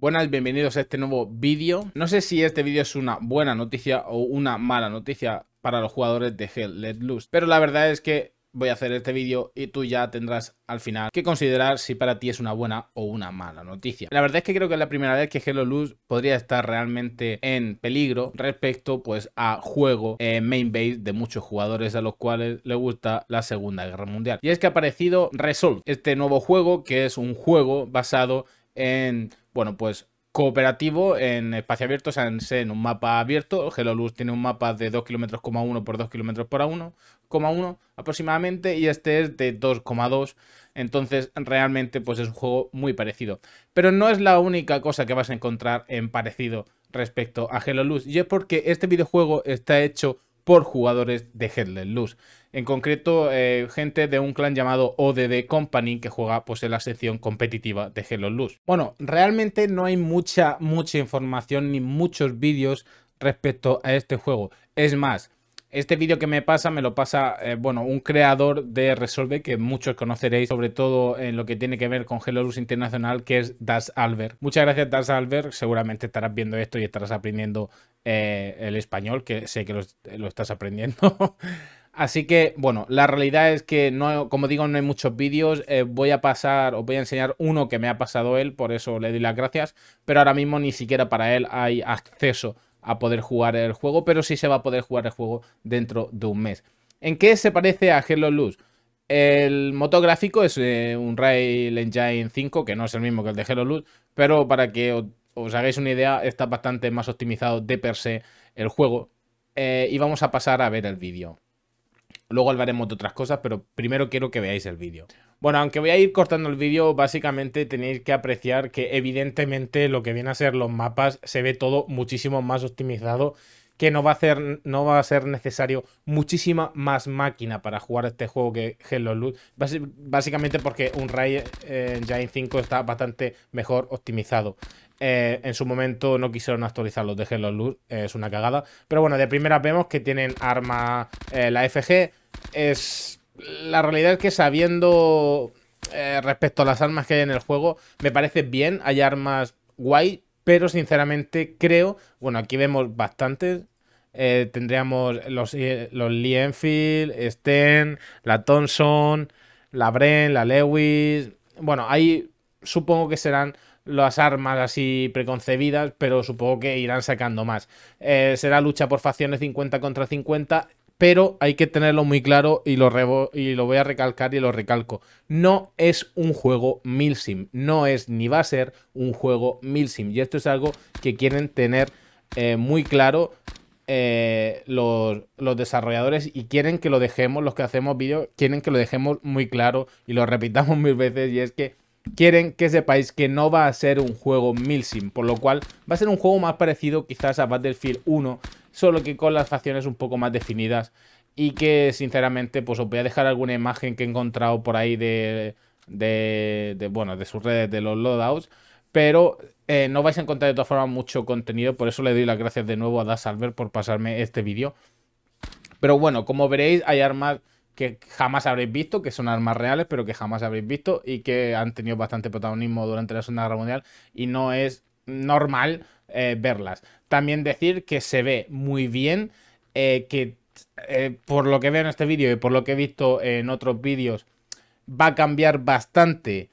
Buenas, bienvenidos a este nuevo vídeo. No sé si este vídeo es una buena noticia o una mala noticia para los jugadores de Hell Let Loose, pero la verdad es que voy a hacer este vídeo y tú ya tendrás al final que considerar si para ti es una buena o una mala noticia. La verdad es que creo que es la primera vez que Hell Let Luz podría estar realmente en peligro respecto pues a juego eh, main base de muchos jugadores a los cuales le gusta la Segunda Guerra Mundial. Y es que ha aparecido Resolve, este nuevo juego que es un juego basado en bueno, pues cooperativo en espacio abierto, o sea, en, un mapa abierto. luz tiene un mapa de 2 kilómetros, por 2 kilómetros por 1,1 aproximadamente y este es de 2,2. Entonces, realmente, pues es un juego muy parecido. Pero no es la única cosa que vas a encontrar en parecido respecto a luz, Y es porque este videojuego está hecho por jugadores de Headless Luz, En concreto, eh, gente de un clan llamado ODD Company que juega pues, en la sección competitiva de Headless Luz. Bueno, realmente no hay mucha, mucha información ni muchos vídeos respecto a este juego. Es más, este vídeo que me pasa me lo pasa, eh, bueno, un creador de Resolve que muchos conoceréis, sobre todo en lo que tiene que ver con Gelolus Internacional, que es Das Albert. Muchas gracias, Das Albert. Seguramente estarás viendo esto y estarás aprendiendo eh, el español, que sé que lo, estás aprendiendo. Así que, bueno, la realidad es que, no, como digo, no hay muchos vídeos. Eh, voy a pasar, os voy a enseñar uno que me ha pasado él, por eso le doy las gracias. Pero ahora mismo ni siquiera para él hay acceso a poder jugar el juego, pero sí se va a poder jugar el juego dentro de un mes. ¿En qué se parece a Halo: Luz? El motor gráfico es eh, un Rail Engine 5, que no es el mismo que el de Halo: Luz, pero para que os, hagáis una idea, está bastante más optimizado de per se el juego. Eh, y vamos a pasar a ver el vídeo. Luego hablaremos de otras cosas, pero primero quiero que veáis el vídeo. Bueno, aunque voy a ir cortando el vídeo, básicamente tenéis que apreciar que evidentemente lo que viene a ser los mapas se ve todo muchísimo más optimizado, que no va a, no va a ser necesario muchísima más máquina para jugar este juego que Hello Loot, básicamente porque un Ray Giant 5 está bastante mejor optimizado. Eh, en su momento no quisieron actualizarlos, dejen los luz, eh, es una cagada. Pero bueno, de primera vemos que tienen arma eh, la FG. Es. La realidad es que sabiendo respecto a las armas que hay en el juego, me parece bien, hay armas guay, pero sinceramente creo. Bueno, aquí vemos bastantes. tendríamos los, los Lee Enfield, Sten, la Thompson, la Bren, la Lewis. Bueno, ahí supongo que serán las armas así preconcebidas, pero supongo que irán sacando más. Eh, será lucha por facciones 50 contra 50, pero hay que tenerlo muy claro y lo, y lo voy a recalcar y lo recalco. No es un juego Milsim, no es ni va a ser un juego Milsim. Y esto es algo que quieren tener eh, muy claro eh, los, los, desarrolladores y quieren que lo dejemos, los que hacemos vídeos, quieren que lo dejemos muy claro y lo repitamos mil veces y es que quieren que sepáis que no va a ser un juego milsim, por lo cual va a ser un juego más parecido quizás a Battlefield 1, solo que con las facciones un poco más definidas y que sinceramente pues os voy a dejar alguna imagen que he encontrado por ahí de, de, bueno, de sus redes de los loadouts, pero eh, no vais a encontrar de todas formas mucho contenido, por eso le doy las gracias de nuevo a Das por pasarme este vídeo. Pero bueno, como veréis hay armas que jamás habréis visto, que son armas reales, pero que jamás habréis visto y que han tenido bastante protagonismo durante la Segunda Guerra Mundial y no es normal eh, verlas. También decir que se ve muy bien, eh, que eh, por lo que veo en este vídeo y por lo que he visto en otros vídeos, va a cambiar bastante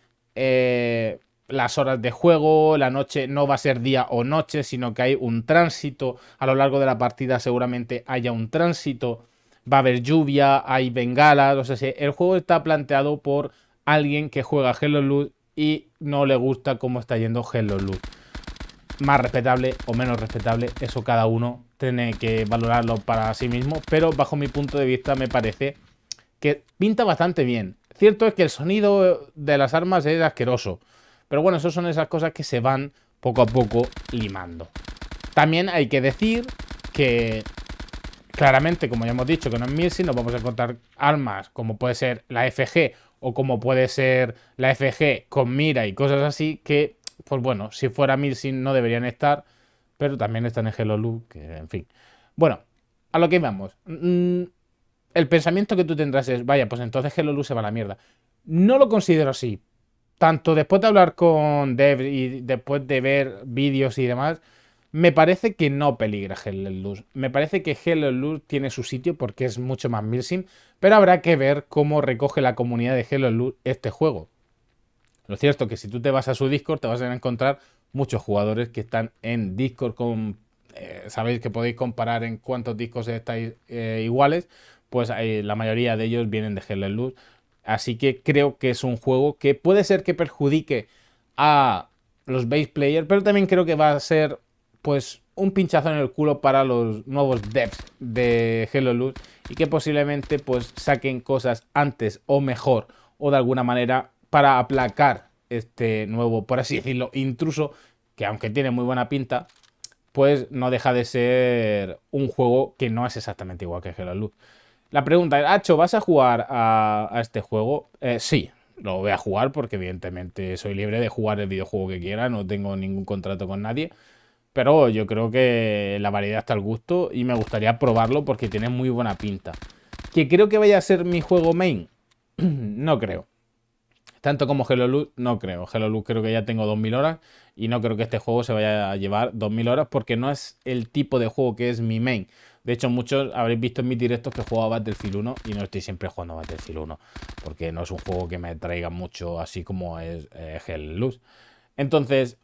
las horas de juego, la noche no va a ser día o noche, sino que hay un tránsito, a lo largo de la partida seguramente haya un tránsito va a haber lluvia, hay bengalas, o sea, el juego está planteado por alguien que juega Hello Loot y no le gusta cómo está yendo Hello Loot. Más respetable o menos respetable, eso cada uno tiene que valorarlo para sí mismo, pero bajo mi punto de vista me parece que pinta bastante bien. Cierto es que el sonido de las armas es asqueroso, pero bueno, eso son esas cosas que se van poco a poco limando. También hay que decir que Claramente, como ya hemos dicho, que no es Mirsin, nos vamos a encontrar armas como puede ser la FG o como puede ser la FG con mira y cosas así que, pues bueno, si fuera Mirsin no deberían estar, pero también están en Hello que en fin. Bueno, a lo que vamos. Mm, el pensamiento que tú tendrás es, vaya, pues entonces Hello se va a la mierda. No lo considero así. Tanto después de hablar con Dev y después de ver vídeos y demás, me parece que no peligra Hell Luz. Me parece que Hell Luz tiene su sitio porque es mucho más Milsim, pero habrá que ver cómo recoge la comunidad de Hell Luz este juego. Lo cierto es que si tú te vas a su Discord te vas a encontrar muchos jugadores que están en Discord con... Eh, sabéis que podéis comparar en cuántos discos estáis eh, iguales, pues eh, la mayoría de ellos vienen de Hell Luz. Así que creo que es un juego que puede ser que perjudique a los base players, pero también creo que va a ser pues un pinchazo en el culo para los nuevos devs de Hello Loot y que posiblemente pues saquen cosas antes o mejor o de alguna manera para aplacar este nuevo, por así decirlo, intruso que aunque tiene muy buena pinta, pues no deja de ser un juego que no es exactamente igual que Hello Loot La pregunta es, Hacho, ¿vas a jugar a, este juego? Eh, sí, lo voy a jugar porque evidentemente soy libre de jugar el videojuego que quiera, no tengo ningún contrato con nadie. Pero yo creo que la variedad está al gusto y me gustaría probarlo porque tiene muy buena pinta. ¿Que creo que vaya a ser mi juego main? no creo. Tanto como Hello Luz, no creo. Hello Luz creo que ya tengo 2000 horas y no creo que este juego se vaya a llevar 2000 horas porque no es el tipo de juego que es mi main. De hecho, muchos habréis visto en mis directos que juego a Battlefield 1 y no estoy siempre jugando a Battlefield 1 porque no es un juego que me traiga mucho así como es eh, Hello Entonces,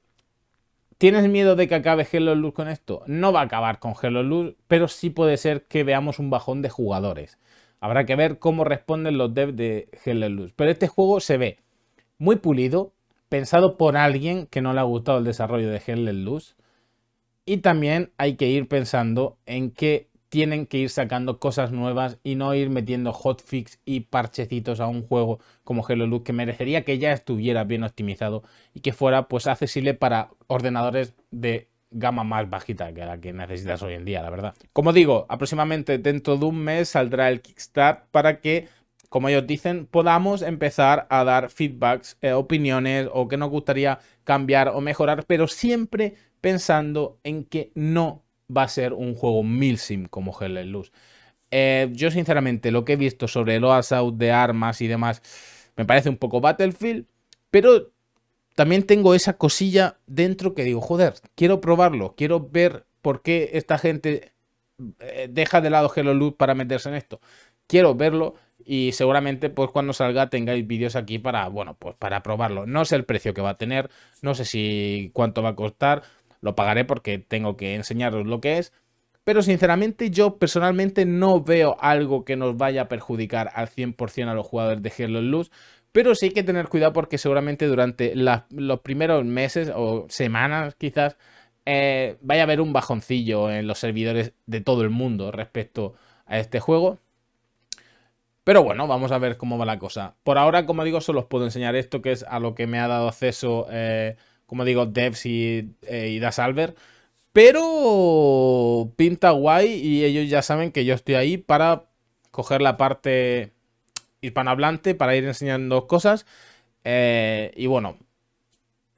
¿Tienes miedo de que acabe Hello Luz con esto? No va a acabar con Hello Luz, pero sí puede ser que veamos un bajón de jugadores. Habrá que ver cómo responden los devs de Hello Luz. Pero este juego se ve muy pulido, pensado por alguien que no le ha gustado el desarrollo de Hello Luz. Y también hay que ir pensando en que tienen que ir sacando cosas nuevas y no ir metiendo hotfix y parchecitos a un juego como Hello Look que merecería que ya estuviera bien optimizado y que fuera pues accesible para ordenadores de gama más bajita que la que necesitas hoy en día, la verdad. Como digo, aproximadamente dentro de un mes saldrá el Kickstart para que como ellos dicen, podamos empezar a dar feedbacks, eh, opiniones o que nos gustaría cambiar o mejorar, pero siempre pensando en que no va a ser un juego mil sim como Hell and Luz. Eh, yo sinceramente lo que he visto sobre el Out de armas y demás me parece un poco Battlefield, pero también tengo esa cosilla dentro que digo, joder, quiero probarlo, quiero ver por qué esta gente eh, deja de lado Hello Luz para meterse en esto. Quiero verlo y seguramente pues cuando salga tengáis vídeos aquí para, bueno, pues para probarlo. No sé el precio que va a tener, no sé si cuánto va a costar, lo pagaré porque tengo que enseñaros lo que es. Pero sinceramente yo personalmente no veo algo que nos vaya a perjudicar al 100% a los jugadores de Halo Luz. Pero sí hay que tener cuidado porque seguramente durante los primeros meses o semanas quizás eh, vaya a haber un bajoncillo en los servidores de todo el mundo respecto a este juego. Pero bueno, vamos a ver cómo va la cosa. Por ahora, como digo, solo os puedo enseñar esto que es a lo que me ha dado acceso... Eh, como digo, Devs y, eh, y Pero pinta guay y ellos ya saben que yo estoy ahí para coger la parte hispanohablante, para ir enseñando cosas. Eh, y bueno,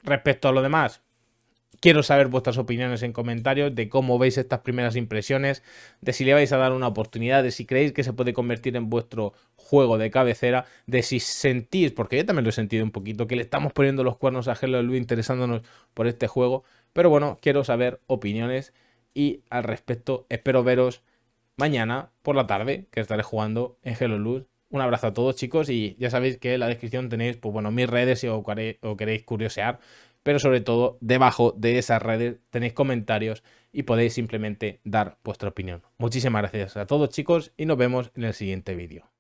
respecto a lo demás, Quiero saber vuestras opiniones en comentarios de cómo veis estas primeras impresiones, de si le vais a dar una oportunidad, de si creéis que se puede convertir en vuestro juego de cabecera, de si sentís, porque yo también lo he sentido un poquito, que le estamos poniendo los cuernos a Hello Luz interesándonos por este juego. Pero bueno, quiero saber opiniones y al respecto espero veros mañana por la tarde, que estaré jugando en Hello Luz. Un abrazo a todos chicos y ya sabéis que en la descripción tenéis, pues bueno, mis redes si os queréis curiosear pero sobre todo debajo de esas redes tenéis comentarios y podéis simplemente dar vuestra opinión. Muchísimas gracias a todos chicos y nos vemos en el siguiente vídeo.